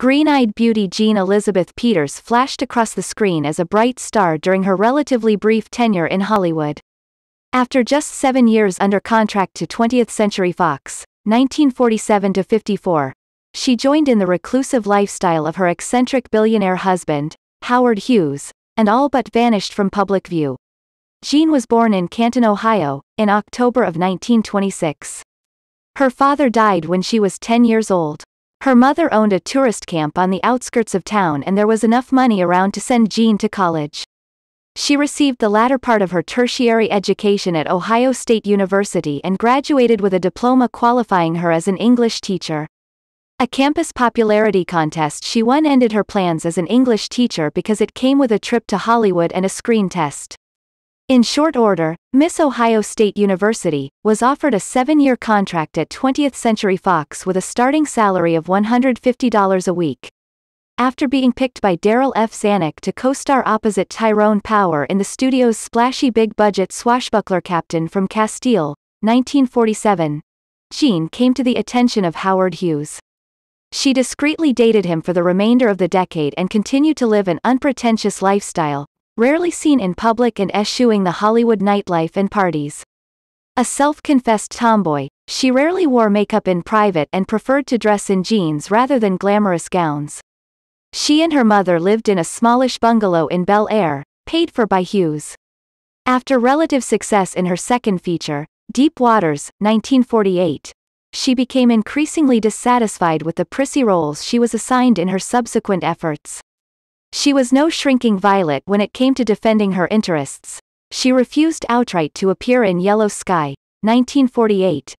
Green-eyed beauty Jean Elizabeth Peters flashed across the screen as a bright star during her relatively brief tenure in Hollywood. After just seven years under contract to 20th Century Fox, 1947-54, she joined in the reclusive lifestyle of her eccentric billionaire husband, Howard Hughes, and all but vanished from public view. Jean was born in Canton, Ohio, in October of 1926. Her father died when she was 10 years old. Her mother owned a tourist camp on the outskirts of town and there was enough money around to send Jean to college. She received the latter part of her tertiary education at Ohio State University and graduated with a diploma qualifying her as an English teacher. A campus popularity contest she won ended her plans as an English teacher because it came with a trip to Hollywood and a screen test. In short order, Miss Ohio State University was offered a seven year contract at 20th Century Fox with a starting salary of $150 a week. After being picked by Daryl F. Zanuck to co star opposite Tyrone Power in the studio's splashy big budget swashbuckler captain from Castile, 1947, Jean came to the attention of Howard Hughes. She discreetly dated him for the remainder of the decade and continued to live an unpretentious lifestyle, rarely seen in public and eschewing the Hollywood nightlife and parties. A self-confessed tomboy, she rarely wore makeup in private and preferred to dress in jeans rather than glamorous gowns. She and her mother lived in a smallish bungalow in Bel Air, paid for by Hughes. After relative success in her second feature, Deep Waters, 1948, she became increasingly dissatisfied with the prissy roles she was assigned in her subsequent efforts. She was no shrinking violet when it came to defending her interests. She refused outright to appear in Yellow Sky, 1948.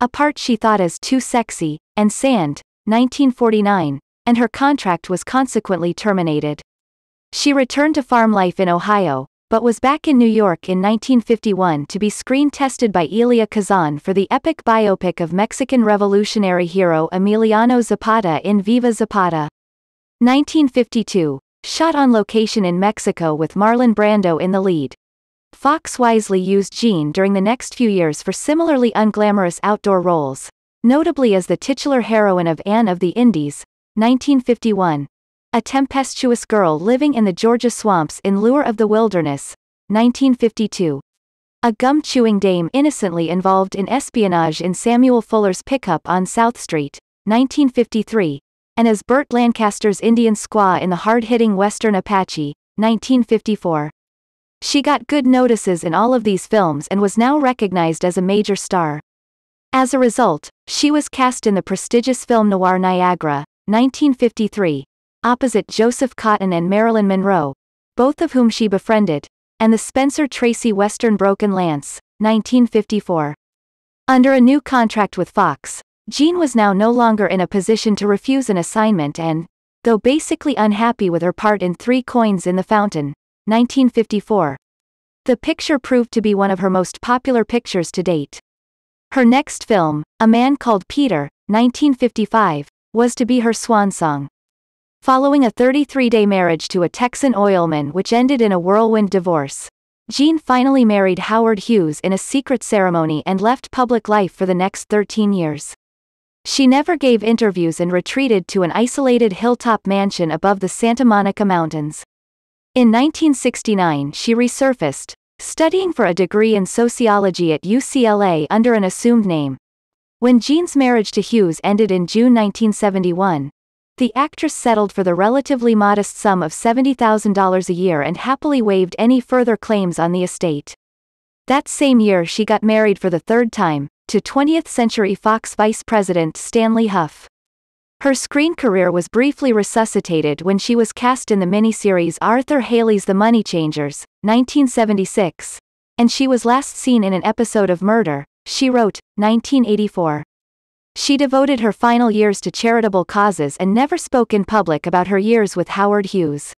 A part she thought as too sexy, and Sand, 1949, and her contract was consequently terminated. She returned to farm life in Ohio, but was back in New York in 1951 to be screen tested by Elia Kazan for the epic biopic of Mexican revolutionary hero Emiliano Zapata in Viva Zapata. 1952 shot on location in Mexico with Marlon Brando in the lead. Fox wisely used Jean during the next few years for similarly unglamorous outdoor roles, notably as the titular heroine of Anne of the Indies, 1951, a tempestuous girl living in the Georgia swamps in Lure of the Wilderness, 1952. A gum-chewing dame innocently involved in espionage in Samuel Fuller's Pickup on South Street, 1953, and as Burt Lancaster's Indian Squaw in the hard-hitting Western Apache, 1954. She got good notices in all of these films and was now recognized as a major star. As a result, she was cast in the prestigious film noir Niagara, 1953, opposite Joseph Cotton and Marilyn Monroe, both of whom she befriended, and the Spencer Tracy Western Broken Lance, 1954. Under a new contract with Fox, Jean was now no longer in a position to refuse an assignment and, though basically unhappy with her part in Three Coins in the Fountain, 1954, the picture proved to be one of her most popular pictures to date. Her next film, A Man Called Peter, 1955, was to be her swan song. Following a 33-day marriage to a Texan oilman which ended in a whirlwind divorce, Jean finally married Howard Hughes in a secret ceremony and left public life for the next 13 years. She never gave interviews and retreated to an isolated hilltop mansion above the Santa Monica Mountains. In 1969 she resurfaced, studying for a degree in sociology at UCLA under an assumed name. When Jean's marriage to Hughes ended in June 1971, the actress settled for the relatively modest sum of $70,000 a year and happily waived any further claims on the estate. That same year she got married for the third time, to 20th Century Fox vice president Stanley Huff. Her screen career was briefly resuscitated when she was cast in the miniseries Arthur Haley's The Money Changers, 1976, and she was last seen in an episode of Murder, she wrote, 1984. She devoted her final years to charitable causes and never spoke in public about her years with Howard Hughes.